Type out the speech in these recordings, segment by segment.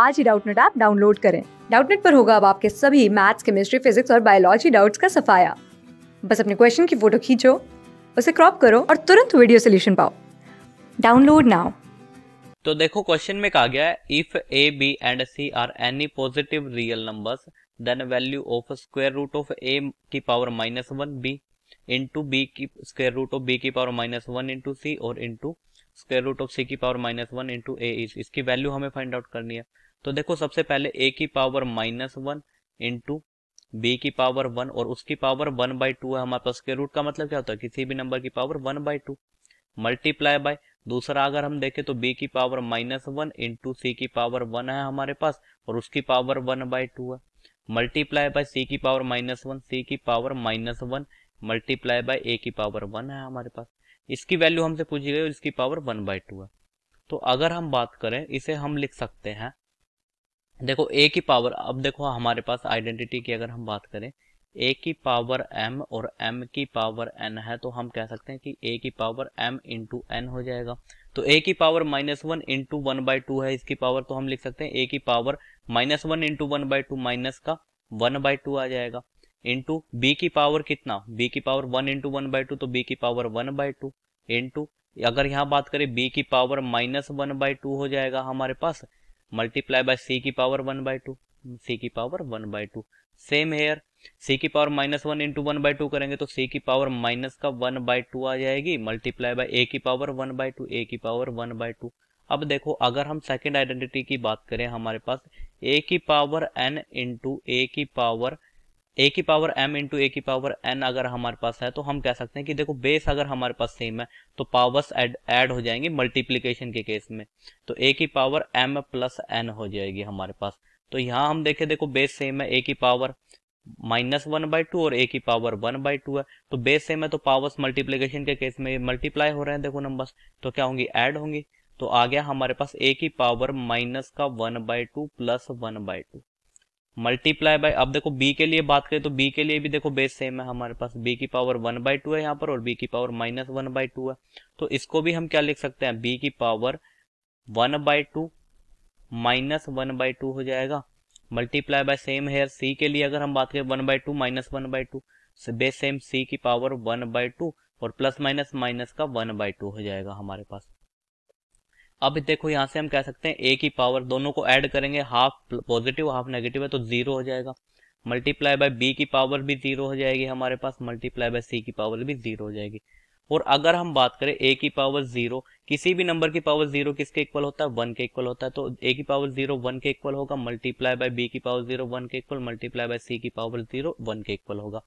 आज ही Doubtnut app download करें डाउटनेट पर होगा अब आपके सभी मैथ्स केमिस्ट्री फिजिक्स और बायोलॉजी डाउट्स का सफाया बस अपने क्वेश्चन की फोटो खींचो उसे क्रॉप करो और तुरंत वीडियो सोल्यूशन पाओ डाउनलोड नाउ तो देखो क्वेश्चन में कहा गया है if A B and C are any positive real numbers then value of square root of A की power minus one B into B की स्क्वायर रूट ऑफ बी की power minus one into C और into square root of C की power minus one into A is इसकी value हमें find out करनी है तो देखो सबसे पहले ए की power minus one into B की पावर वन और उसकी पावर वन बाई टू है हमारे पास स्क्वायर रूट का मतलब क्या होता है किसी भी नंबर की power one by two multiply by दूसरा अगर हम देखें तो बी की power minus one into C की पावर वन है हमारे पास और उसकी पावर वन बाई टू है मल्टीप्लाई बाय सी की पावर माइनस वन सी की power minus one multiply by A की पावर वन है हमारे पास इसकी वैल्यू हमसे पूछी गई और इसकी पावर वन बाई टू है तो अगर हम बात करें इसे हम लिख सकते हैं देखो ए की पावर अब देखो हमारे पास आइडेंटिटी की अगर हम बात करें ए की पावर एम और एम की पावर एन है तो हम कह सकते हैं कि ए की पावर एम इंटू एन हो जाएगा तो ए की power minus one into one by two है इसकी पावर तो हम लिख सकते हैं ए की power minus one into one by two minus का वन बाई टू आ जाएगा इंटू बी की पावर कितना बी की power one into one by two तो बी की power one by two into अगर यहाँ बात करें बी की power minus one by two हो जाएगा हमारे पास मल्टीप्लाई बाय सी की power one by two C की power one by two same hair सी की power minus one into one by two करेंगे तो सी की पावर माइनस का वन बाई टू आ जाएगी मल्टीप्लाई बाय ए की power one by two A की पावर वन बाई टू अब देखो अगर हम सेकेंड आइडेंटिटी की बात करें हमारे पास ए की पावर एन इंटू ए की पावर ए की पावर एम इंटू ए की पावर एन अगर हमारे पास है तो हम कह सकते हैं कि देखो बेस अगर हमारे पास सेम है तो पावर्स एड हो जाएंगे मल्टीप्लीकेशन के केस में तो ए की पावर एम प्लस एन हो जाएगी हमारे पास तो यहाँ हम देखें देखो बेस सेम है ए की power minus one by two और ए की पावर वन बाई टू है तो बेस सेम है तो पावर्स मल्टीप्लीकेशन के केस में मल्टीप्लाई हो रहे हैं देखो नंबर्स तो क्या होंगी ऐड होंगी तो आ गया हमारे पास ए की पावर माइनस का one by two plus one by two multiply by अब देखो बी के लिए बात करें तो बी के लिए भी देखो बेस सेम है हमारे पास बी की पावर वन बाई टू है यहाँ पर और बी की power minus one by two है तो इसको भी हम क्या लिख सकते हैं बी की power one by two minus one by two हो जाएगा मल्टीप्लाई बाय सेम है सी के लिए अगर हम बात करें one by two minus one by two base same C की पावर वन बाई टू और प्लस माइनस माइनस का वन बाई टू हो जाएगा हमारे पास अब देखो यहाँ से हम कह सकते हैं ए की पावर दोनों को ऐड करेंगे हाफ पॉजिटिव हाफ नेगेटिव है तो जीरो हो जाएगा मल्टीप्लाई बाय बी की पावर भी जीरो हो जाएगी हमारे पास मल्टीप्लाई बाय सी की पावर भी जीरो हो जाएगी और अगर हम बात करें ए की पावर जीरो किसी भी नंबर की पावर जीरो किसके इक्वल होता है वन के इक्वल होता है तो ए की पावर जीरो वन के इक्वल होगा मल्टीप्लाई बाय बी की पावर जीरो वन के इक्वल मल्टीप्लाई बाय सी की पावर जीरो वन के इक्वल होगा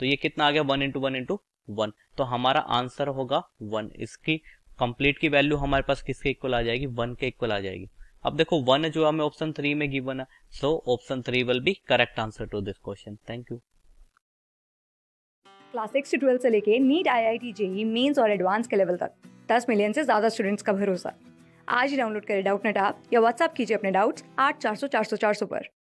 तो ये कितना आ गया one into one into one तो हमारा आंसर होगा वन इसकी कंप्लीट की वैल्यू हमारे पास किसके इक्वल आ जाएगी वन के इक्वल आ जाएगी अब देखो वन जो हमें ऑप्शन थ्री में गिवन है so option three will be correct answer to this question thank you class six से ट्वेल्थ से लेके NEET I I T JEE mains और एडवांस के लेवल तक दस मिलियन से ज़्यादा स्टूडेंट्स का भरोसा आज ही डाउनलोड करें डाउट नेट आप या व्हाट्सअप कीजिए अपने डाउट्स आठ चार सौ चार सौ चार सौ पर